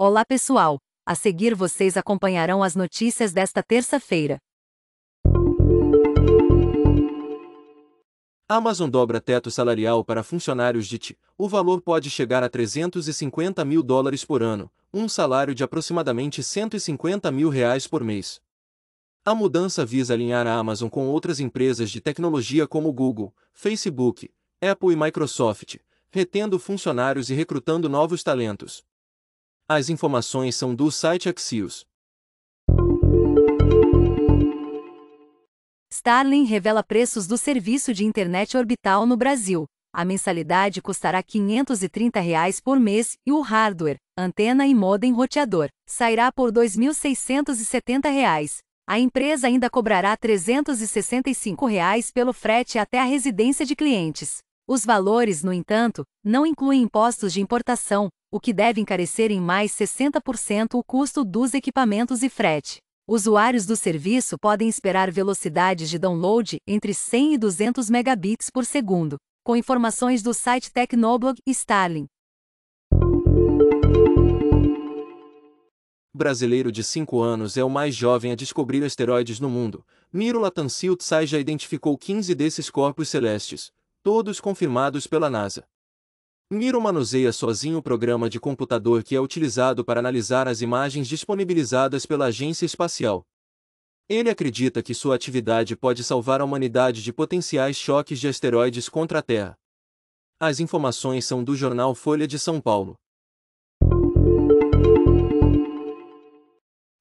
Olá pessoal, a seguir vocês acompanharão as notícias desta terça-feira. Amazon dobra teto salarial para funcionários de TI. O valor pode chegar a 350 mil dólares por ano, um salário de aproximadamente 150 mil reais por mês. A mudança visa alinhar a Amazon com outras empresas de tecnologia como Google, Facebook, Apple e Microsoft, retendo funcionários e recrutando novos talentos. As informações são do site Axios. Starling revela preços do serviço de internet orbital no Brasil. A mensalidade custará R$ 530 reais por mês e o hardware, antena e modem roteador, sairá por R$ 2.670. A empresa ainda cobrará R$ 365 reais pelo frete até a residência de clientes. Os valores, no entanto, não incluem impostos de importação, o que deve encarecer em mais 60% o custo dos equipamentos e frete. Usuários do serviço podem esperar velocidades de download entre 100 e 200 megabits por segundo, com informações do site Tecnoblog Starling. Brasileiro de 5 anos é o mais jovem a descobrir asteroides no mundo. Miro Latansil Tsai já identificou 15 desses corpos celestes, todos confirmados pela NASA. Miro manuseia sozinho o programa de computador que é utilizado para analisar as imagens disponibilizadas pela agência espacial. Ele acredita que sua atividade pode salvar a humanidade de potenciais choques de asteroides contra a Terra. As informações são do jornal Folha de São Paulo.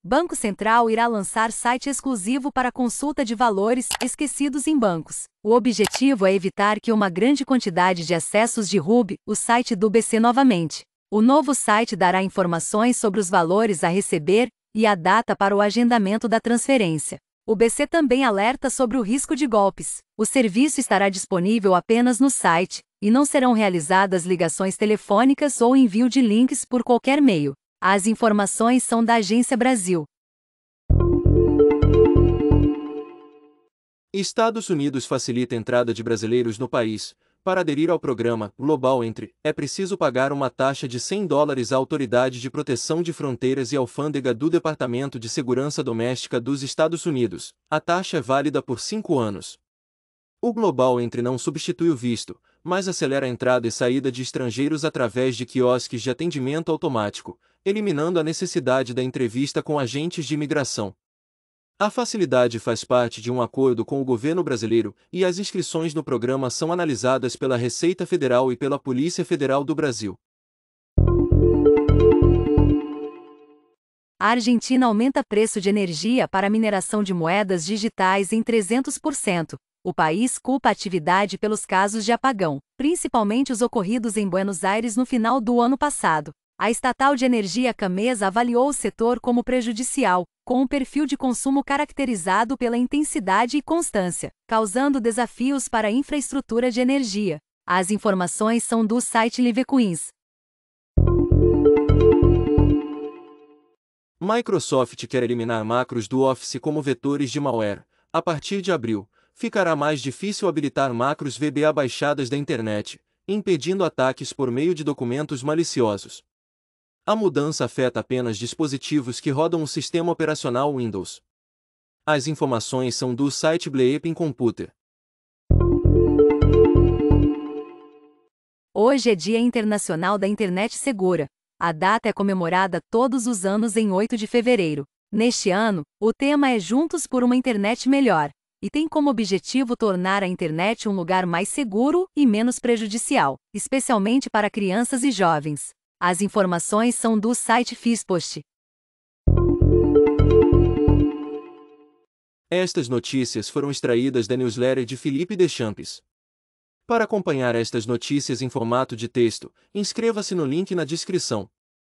Banco Central irá lançar site exclusivo para consulta de valores esquecidos em bancos. O objetivo é evitar que uma grande quantidade de acessos derrube o site do BC novamente. O novo site dará informações sobre os valores a receber e a data para o agendamento da transferência. O BC também alerta sobre o risco de golpes. O serviço estará disponível apenas no site, e não serão realizadas ligações telefônicas ou envio de links por qualquer meio. As informações são da Agência Brasil. Estados Unidos facilita a entrada de brasileiros no país. Para aderir ao programa Global Entry. é preciso pagar uma taxa de 100 dólares à Autoridade de Proteção de Fronteiras e Alfândega do Departamento de Segurança Doméstica dos Estados Unidos. A taxa é válida por cinco anos. O Global Entry não substitui o visto, mas acelera a entrada e saída de estrangeiros através de quiosques de atendimento automático, eliminando a necessidade da entrevista com agentes de imigração. A facilidade faz parte de um acordo com o governo brasileiro e as inscrições no programa são analisadas pela Receita Federal e pela Polícia Federal do Brasil. A Argentina aumenta preço de energia para mineração de moedas digitais em 300%. O país culpa a atividade pelos casos de apagão, principalmente os ocorridos em Buenos Aires no final do ano passado. A estatal de energia Camesa avaliou o setor como prejudicial, com um perfil de consumo caracterizado pela intensidade e constância, causando desafios para a infraestrutura de energia. As informações são do site LiveQueens. Microsoft quer eliminar macros do Office como vetores de malware. A partir de abril, ficará mais difícil habilitar macros VBA baixadas da internet, impedindo ataques por meio de documentos maliciosos. A mudança afeta apenas dispositivos que rodam o sistema operacional Windows. As informações são do site Bleeping Computer. Hoje é Dia Internacional da Internet Segura. A data é comemorada todos os anos em 8 de fevereiro. Neste ano, o tema é Juntos por uma Internet Melhor e tem como objetivo tornar a internet um lugar mais seguro e menos prejudicial, especialmente para crianças e jovens. As informações são do site FISPost. Estas notícias foram extraídas da newsletter de Felipe Deschamps. Para acompanhar estas notícias em formato de texto, inscreva-se no link na descrição.